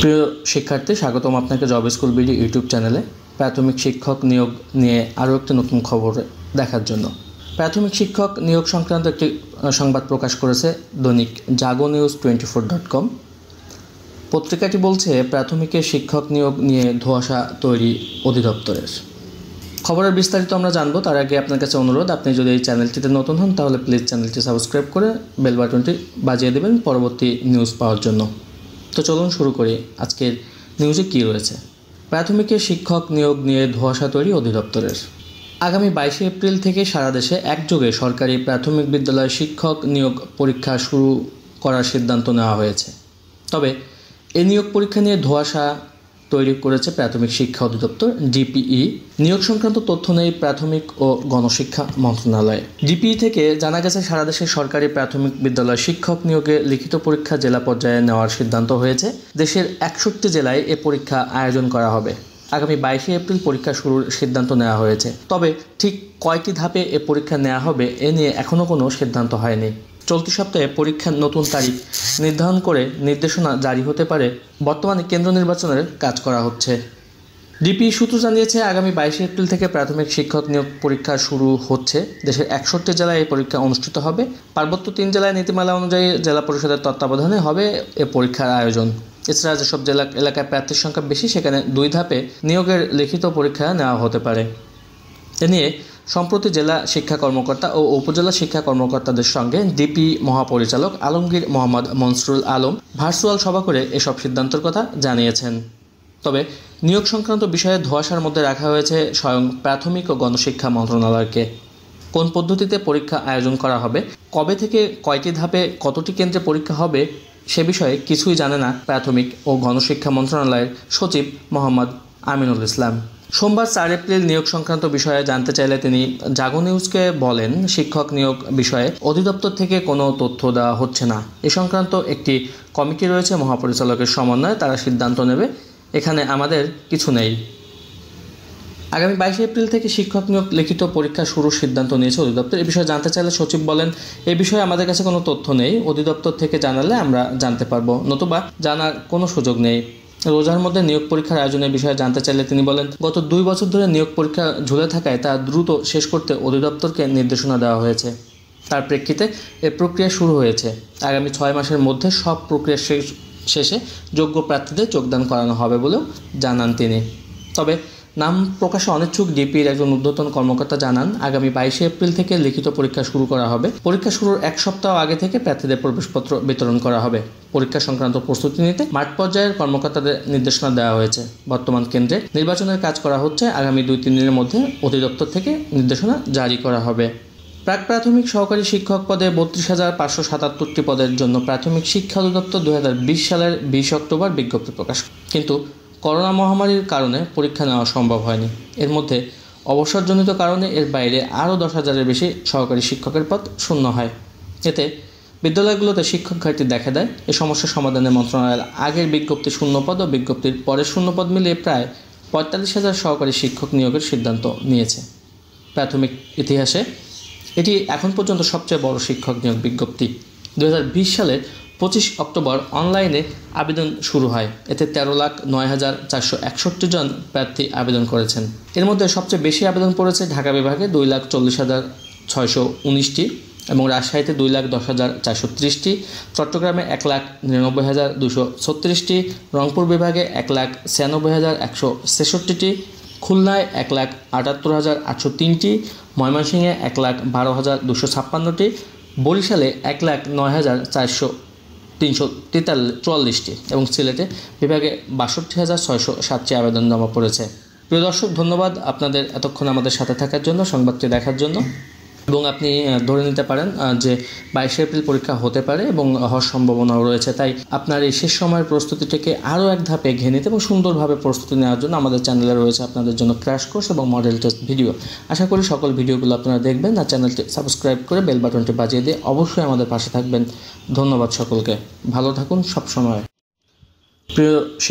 প্রিয় শিক্ষার্থী স্বাগতম আপনাকে জব স্কুল বিডি ইউটিউব চ্যানেলে প্রাথমিক শিক্ষক নিয়োগ নিয়ে আরও একটি নতুন খবর দেখার জন্য প্রাথমিক শিক্ষক নিয়োগ সংক্রান্ত একটি সংবাদ প্রকাশ করেছে দৈনিক Jago news twenty four dot com পত্রিকাটি বলছে প্রাথমিকে শিক্ষক নিয়োগ নিয়ে ধোয়াশা তৈরি অধিদপ্তরের খবরের বিস্তারিত আমরা জানবো তার আগে আপনার কাছে অনুরোধ আপনি যদি এই চ্যানেলটিতে নতুন হন তাহলে প্লিজ চ্যানেলটি সাবস্ক্রাইব করে বেল বাটনটি বাজিয়ে দেবেন পরবর্তী নিউজ পাওয়ার জন্য তো চলুন শুরু করি আজকের নিউজে কী রয়েছে প্রাথমিকে শিক্ষক নিয়োগ নিয়ে ধোয়াশা তৈরি অধিদপ্তরের আগামী বাইশে এপ্রিল থেকে সারা দেশে একযোগে সরকারি প্রাথমিক বিদ্যালয় শিক্ষক নিয়োগ পরীক্ষা শুরু করার সিদ্ধান্ত নেওয়া হয়েছে তবে এ নিয়োগ পরীক্ষা নিয়ে ধোয়াশা তৈরি করেছে প্রাথমিক শিক্ষা অধিদপ্তর ডিপিই নিয়োগ সংক্রান্ত তথ্য নেই প্রাথমিক ও গণশিক্ষা মন্ত্রণালয়ে ডিপিই থেকে জানা গেছে সারা দেশের সরকারি প্রাথমিক বিদ্যালয় শিক্ষক নিয়োগে লিখিত পরীক্ষা জেলা পর্যায়ে নেওয়ার সিদ্ধান্ত হয়েছে দেশের একষট্টি জেলায় এ পরীক্ষা আয়োজন করা হবে আগামী বাইশে এপ্রিল পরীক্ষা শুরুর সিদ্ধান্ত নেওয়া হয়েছে তবে ঠিক কয়টি ধাপে এ পরীক্ষা নেওয়া হবে এ নিয়ে এখনও কোনো সিদ্ধান্ত হয়নি চলতি সপ্তাহে পরীক্ষার নতুন তারিখ নির্ধারণ করে নির্দেশনা জারি হতে পারে বর্তমানে কেন্দ্র নির্বাচনের কাজ করা হচ্ছে ডিপি সূত্র জানিয়েছে আগামী বাইশে এপ্রিল থেকে প্রাথমিক শিক্ষক নিয়োগ পরীক্ষা শুরু হচ্ছে দেশের একষট্টি জেলায় এই পরীক্ষা অনুষ্ঠিত হবে পার্বত্য তিন জেলায় নীতিমালা অনুযায়ী জেলা পরিষদের তত্ত্বাবধানে হবে এ পরীক্ষার আয়োজন এছাড়া যেসব জেলা এলাকায় প্রার্থীর সংখ্যা বেশি সেখানে দুই ধাপে নিয়োগের লিখিত পরীক্ষা নেওয়া হতে পারে এ নিয়ে সম্প্রতি জেলা শিক্ষা কর্মকর্তা ও উপজেলা শিক্ষা কর্মকর্তাদের সঙ্গে ডিপি মহাপরিচালক আলমগীর মোহাম্মদ মনসুরুল আলম ভার্চুয়াল সভা করে এসব সিদ্ধান্তের কথা জানিয়েছেন তবে নিয়োগ সংক্রান্ত বিষয়ে ধোয়াশার মধ্যে রাখা হয়েছে স্বয়ং প্রাথমিক ও গণশিক্ষা মন্ত্রণালয়কে কোন পদ্ধতিতে পরীক্ষা আয়োজন করা হবে কবে থেকে কয়টি ধাপে কতটি কেন্দ্রে পরীক্ষা হবে সে বিষয়ে কিছুই জানে না প্রাথমিক ও গণশিক্ষা মন্ত্রণালয়ের সচিব মোহাম্মদ আমিনুল ইসলাম সোমবার চার এপ্রিল নিয়োগ সংক্রান্ত বিষয়ে জানতে চাইলে তিনি জাগো নিউজকে বলেন শিক্ষক নিয়োগ বিষয়ে অধিদপ্তর থেকে কোনো তথ্য দেওয়া হচ্ছে না এ সংক্রান্ত একটি কমিটি রয়েছে মহাপরিচালকের সমন্বয়ে তারা সিদ্ধান্ত নেবে এখানে আমাদের কিছু নেই আগামী বাইশে এপ্রিল থেকে শিক্ষক নিয়োগ লিখিত পরীক্ষা শুরুর সিদ্ধান্ত নিয়েছে অধিদপ্তর এ বিষয়ে জানতে চাইলে সচিব বলেন এ বিষয়ে আমাদের কাছে কোনো তথ্য নেই অধিদপ্তর থেকে জানালে আমরা জানতে পারবো নতুবা জানার কোনো সুযোগ নেই রোজার মধ্যে নিয়োগ পরীক্ষার আয়োজনের বিষয়ে জানতে চাইলে তিনি বলেন গত দুই বছর ধরে নিয়োগ পরীক্ষা ঝুলে থাকায় তা দ্রুত শেষ করতে অধিদপ্তরকে নির্দেশনা দেওয়া হয়েছে তার প্রেক্ষিতে এ প্রক্রিয়া শুরু হয়েছে আগামী ছয় মাসের মধ্যে সব প্রক্রিয়া শেষ শেষে যোগ্য প্রার্থীদের যোগদান করানো হবে বলেও জানান তিনি তবে নাম প্রকাশে অনিচ্ছুক ডিপির একজন ঊর্ধ্বতন কর্মকর্তা জানান আগামী বাইশে এপ্রিল থেকে লিখিত পরীক্ষা শুরু করা হবে পরীক্ষা শুরুর এক সপ্তাহ আগে থেকে প্রার্থীদের প্রবেশপত্র বিতরণ করা হবে পরীক্ষা সংক্রান্ত প্রস্তুতি নিতে মাঠ পর্যায়ের কর্মকর্তাদের নির্দেশনা দেওয়া হয়েছে বর্তমান কেন্দ্রে নির্বাচনের কাজ করা হচ্ছে আগামী দুই তিন দিনের মধ্যে অধিদপ্তর থেকে নির্দেশনা জারি করা হবে প্রাক প্রাথমিক সহকারী শিক্ষক পদে বত্রিশ হাজার পাঁচশো সাতাত্তরটি পদের জন্য প্রাথমিক শিক্ষা অধিদপ্তর দু সালের বিশ অক্টোবর বিজ্ঞপ্তি প্রকাশ কিন্তু করোনা মহামারীর কারণে পরীক্ষা নেওয়া সম্ভব হয়নি এর মধ্যে অবসরজনিত কারণে এর বাইরে আরও দশ হাজারের বেশি সহকারী শিক্ষকের পদ শূন্য হয় এতে বিদ্যালয়গুলোতে শিক্ষক ঘাটতি দেখা দেয় এ সমস্যা সমাধানে মন্ত্রণালয়ের আগের বিজ্ঞপ্তি শূন্যপদ ও বিজ্ঞপ্তির পরে শূন্যপদ মিলিয়ে প্রায় পঁয়তাল্লিশ হাজার সহকারী শিক্ষক নিয়োগের সিদ্ধান্ত নিয়েছে প্রাথমিক ইতিহাসে এটি এখন পর্যন্ত সবচেয়ে বড় শিক্ষক নিয়োগ বিজ্ঞপ্তি দু সালে পঁচিশ অক্টোবর অনলাইনে আবেদন শুরু হয় এতে তেরো লাখ নয় হাজার চারশো একষট্টি জন প্রার্থী আবেদন করেছেন এর মধ্যে সবচেয়ে বেশি আবেদন পড়েছে ঢাকা বিভাগে দুই লাখ চল্লিশ হাজার ছয়শো উনিশটি এবং রাজশাহীতে দুই লাখ দশ হাজার চারশো ত্রিশটি চট্টগ্রামে এক লাখ নিরানব্বই হাজার দুশো ছত্রিশটি রংপুর বিভাগে এক লাখ ছিয়ানব্বই হাজার একশো ছেষট্টিটি খুলনায় এক লাখ আটাত্তর হাজার আটশো তিনটি ময়মনসিংহে এক লাখ বারো হাজার দুশো ছাপ্পান্নটি বরিশালে এক লাখ নয় হাজার চারশো তিনশো তেতাল্লি চুয়াল্লিশটি এবং সিলেটে বিভাগে বাষট্টি হাজার ছয়শো সাতটি আবেদন জমা পড়েছে প্রিয় দর্শক ধন্যবাদ আপনাদের এতক্ষণ আমাদের সাথে থাকার জন্য সংবাদটি দেখার জন্য এবং আপনি ধরে নিতে পারেন যে বাইশে এপ্রিল পরীক্ষা হতে পারে এবং হওয়ার সম্ভাবনাও রয়েছে তাই আপনার এই শেষ সময়ের প্রস্তুতিটাকে আরও এক ধাপে এগিয়ে নিতে এবং সুন্দরভাবে প্রস্তুতি নেওয়ার জন্য আমাদের চ্যানেলে রয়েছে আপনাদের জন্য ক্র্যাশ কোর্স এবং মডেল টেস্ট ভিডিও আশা করি সকল ভিডিওগুলো আপনারা দেখবেন আর চ্যানেলটি সাবস্ক্রাইব করে বেল বাটনটি বাজিয়ে দিয়ে অবশ্যই আমাদের পাশে থাকবেন ধন্যবাদ সকলকে ভালো থাকুন সবসময় প্রিয়